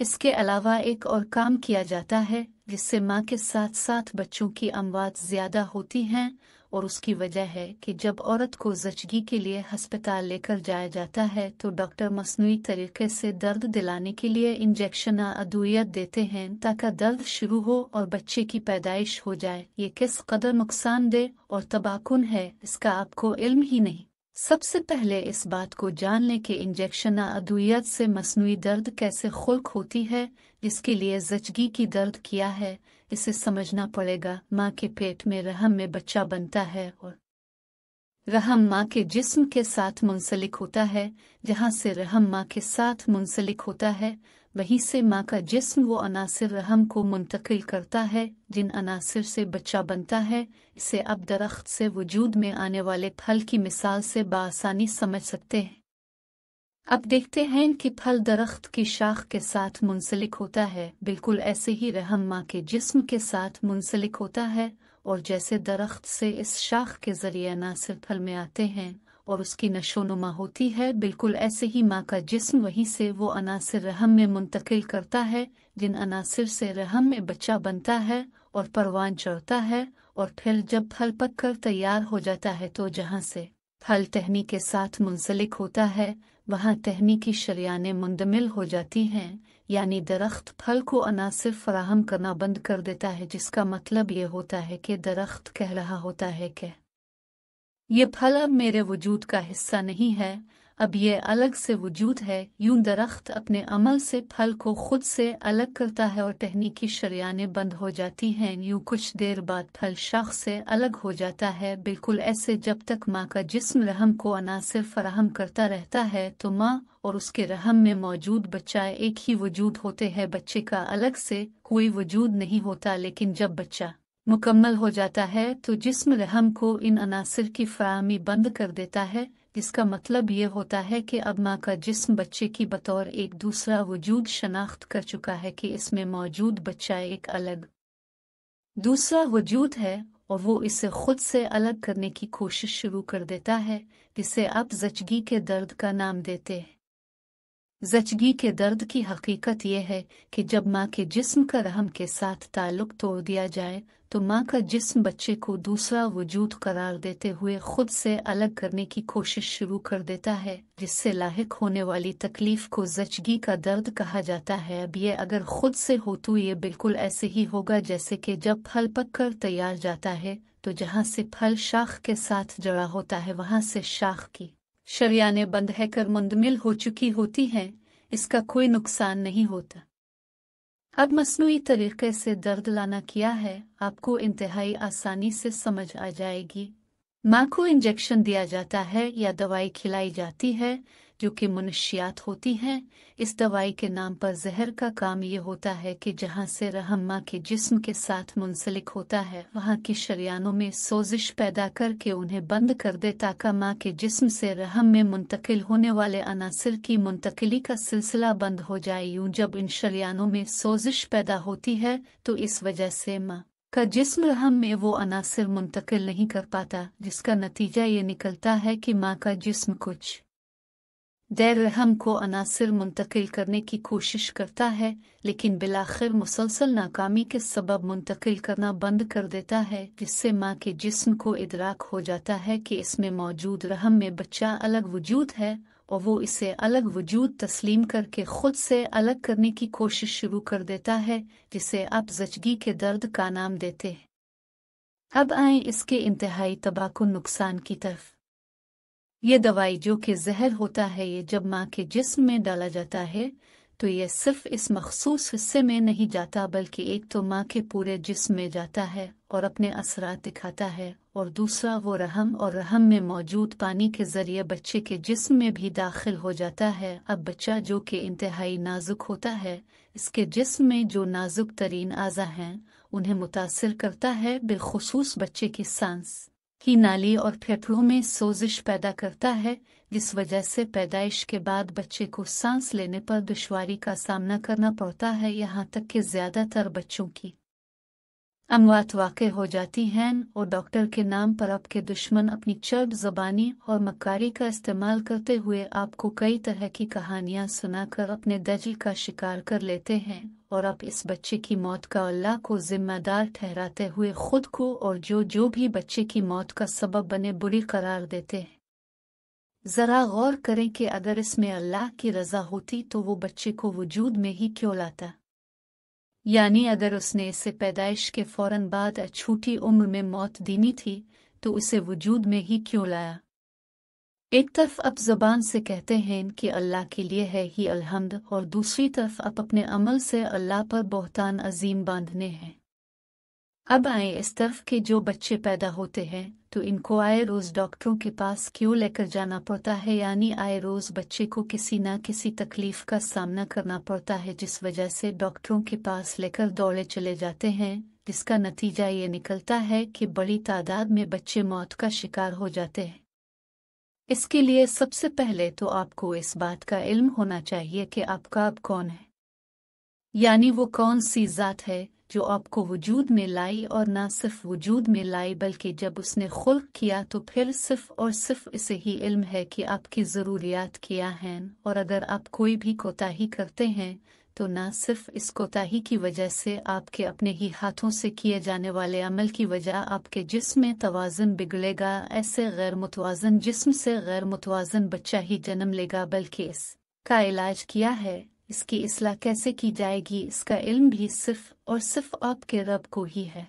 इसके अलावा एक और काम किया जाता है जिससे माँ के साथ साथ बच्चों की अमवात ज्यादा होती हैं और उसकी वजह है कि जब औरत को जचगी के लिए अस्पताल लेकर जाया जाता है तो डॉक्टर मसनू तरीके से दर्द दिलाने के लिए इंजेक्शन अदूयत देते हैं ताकि दर्द शुरू हो और बच्चे की पैदाइश हो जाए ये किस कदर नुकसान दे और तबाकुन है इसका आपको इल्म ही नहीं सबसे पहले इस बात को जान लें कि इंजेक्शन अद्वियत से मसनू दर्द कैसे खुल्क होती है इसके लिए जचगी की दर्द किया है इसे समझना पड़ेगा माँ के पेट में रहम में बच्चा बनता है और रहम माँ के जिस्म के साथ मुंसलिक होता है जहाँ से रहम माँ के साथ मुंसलिक होता है वहीं से माँ का जिसम वो अनासर रहम को मुंतकिल करता है जिन अनासर से बच्चा बनता है इसे अब दरख्त से वजूद में आने वाले फल की मिसाल से बासानी समझ सकते हैं अब देखते हैं कि फल दरख्त की शाख के साथ मुंसलिक होता है बिल्कुल ऐसे ही रहम माँ के जिस्म के साथ मुंसलिक होता है और जैसे दरख्त से इस शाख के जरिए अनासर फल में आते हैं और उसकी नशोनुमा होती है बिल्कुल ऐसे ही माँ का जिस्म वहीं से वो अनासर रहम में मुंतकिल करता है जिन अनासर से रहम में बच्चा बनता है और परवान चढ़ता है और फिर जब फल पक कर तैयार हो जाता है तो जहाँ से फल टहनी के साथ मुंसलिक होता है वहाँ टहनी की शरियाने मुंदमिल हो जाती हैं यानी दरख्त फल को अनासर फराहम करना बंद कर देता है जिसका मतलब ये होता है कि दरख्त कह रहा होता है कि ये फल अब मेरे वजूद का हिस्सा नहीं है अब ये अलग से वजूद है यूं दरख्त अपने अमल से फल को खुद से अलग करता है और टहनी की शरियाने बंद हो जाती हैं यूं कुछ देर बाद फल शाख से अलग हो जाता है बिल्कुल ऐसे जब तक माँ का जिस्म रहम को अनासर फराहम करता रहता है तो माँ और उसके रहम में मौजूद बच्चा एक ही वजूद होते हैं बच्चे का अलग से कोई वजूद नहीं होता लेकिन जब बच्चा मुकम्मल हो जाता है तो जिसम रहम को इन अनासर की फरामी बंद कर देता है इसका मतलब ये होता है कि अब माँ का जिस्म बच्चे की बतौर एक दूसरा वजूद शनाख्त कर चुका है कि इसमें मौजूद बच्चा एक अलग दूसरा वजूद है और वो इसे खुद से अलग करने की कोशिश शुरू कर देता है इसे अब जचगी के दर्द का नाम देते हैं जचगी के दर्द की हकीकत यह है कि जब माँ के जिस्म का रहम के साथ ताल्लुक तोड़ दिया जाए तो माँ का जिस्म बच्चे को दूसरा वजूद करार देते हुए खुद से अलग करने की कोशिश शुरू कर देता है जिससे लाक होने वाली तकलीफ को जचगी का दर्द कहा जाता है अब ये अगर खुद से हो तो ये बिल्कुल ऐसे ही होगा जैसे कि जब फल पक कर तैयार जाता है तो जहाँ से फल शाख के साथ जड़ा होता है वहाँ से शाख की शरियाने बंद है कर मुंदमिल हो चुकी होती हैं इसका कोई नुकसान नहीं होता अब मसनू तरीक़े से दर्द लाना किया है आपको इंतहाई आसानी से समझ आ जाएगी माँ को इंजेक्शन दिया जाता है या दवाई खिलाई जाती है जो कि मनुष्यात होती है इस दवाई के नाम पर जहर का काम ये होता है कि जहाँ से रहम माँ के जिस्म के साथ मुंसलिक होता है वहाँ की शरियानों में सोजिश पैदा करके उन्हें बंद कर दे ताकि माँ के जिस्म से रहम में मुंतकिल होने वाले अनासर की मुंतकली का सिलसिला बंद हो जाए यूं जब इन शरियानों में सोजिश पैदा होती है तो इस वजह से माँ का जिस्म हम में वो अनासर मुंतकिल नहीं कर पाता जिसका नतीजा ये निकलता है कि माँ का जिस्म कुछ डेर रहम को अनासर मुंतकिल करने की कोशिश करता है लेकिन बिलाखिर मुसलसल नाकामी के सबब मुंतकिल करना बंद कर देता है जिससे माँ के जिस्म को इदराक हो जाता है कि इसमें मौजूद रहम में बच्चा अलग वजूद है और वो इसे अलग वजूद तस्लीम करके खुद से अलग करने की कोशिश शुरू कर देता है जिसे आप जचगी के दर्द का नाम देते हैं अब आए इसके इंतहाई तबाह नुकसान की तरफ ये दवाई जो कि जहर होता है ये जब माँ के जिस्म में डाला जाता है तो ये सिर्फ इस मखसूस हिस्से में नहीं जाता बल्कि एक तो माँ के पूरे जिस्म में जाता है और अपने असरात दिखाता है और दूसरा वो रहम और रहम में मौजूद पानी के जरिए बच्चे के जिस्म में भी दाखिल हो जाता है अब बच्चा जो कि इंतहाई नाजुक होता है इसके जिस्म में जो नाजुक तरीन आज़ा हैं उन्हें मुतासर करता है बिलखसूस बच्चे की सांस ही नाली और फेफड़ों में सोजिश पैदा करता है जिस वजह से पैदाइश के बाद बच्चे को सांस लेने पर दुश्वारी का सामना करना पड़ता है यहाँ तक कि ज़्यादातर बच्चों की अमवात वाक़ हो जाती हैं और डॉक्टर के नाम पर आपके दुश्मन अपनी चर्ब जबानी और मकारी का इस्तेमाल करते हुए आपको कई तरह की कहानियां सुनाकर अपने दर्जी का शिकार कर लेते हैं और आप इस बच्चे की मौत का अल्लाह को जिम्मेदार ठहराते हुए खुद को और जो जो भी बच्चे की मौत का सबब बने बुरी करार देते हैं ज़रा गौर करें कि अगर इसमें अल्लाह की रजा होती तो वो बच्चे को वजूद में ही क्यों लाता यानी अगर उसने इसे पैदाइश के फौरन बाद अछूटी उम्र में मौत देनी थी तो उसे वजूद में ही क्यों लाया एक तरफ आप जबान से कहते हैं कि अल्लाह के लिए है ही अलहमद और दूसरी तरफ आप अपने अमल से अल्लाह पर बहुतान अजीम बांधने हैं अब आए इस तरफ के जो बच्चे पैदा होते हैं तो इनको आए रोज डॉक्टरों के पास क्यों लेकर जाना पड़ता है यानी आए रोज बच्चे को किसी न किसी तकलीफ का सामना करना पड़ता है जिस वजह से डॉक्टरों के पास लेकर दौड़े चले जाते हैं जिसका नतीजा ये निकलता है कि बड़ी तादाद में बच्चे मौत का शिकार हो जाते हैं इसके लिए सबसे पहले तो आपको इस बात का इल्म होना चाहिए कि आपका अब कौन है यानी वो कौन सी जात है जो आपको वजूद में लाई और न सिर्फ वजूद में लाई बल्कि जब उसने खुल्क किया तो फिर सिर्फ और सिर्फ इसे ही इल्म है कि आपकी ज़रूरियात क्या हैं और अगर आप कोई भी कोताही करते हैं तो ना सिर्फ इस कोताही की वजह से आपके अपने ही हाथों से किए जाने वाले अमल की वजह आपके जिसम में तोज़न बिगड़ेगा ऐसे गैर मुतवाजन जिसम से गैर मुतवाजन बच्चा ही जन्म लेगा बल्कि इस का इलाज किया है इसकी असलाह कैसे की जाएगी इसका इल्म भी सिर्फ और सिर्फ आपके रब को ही है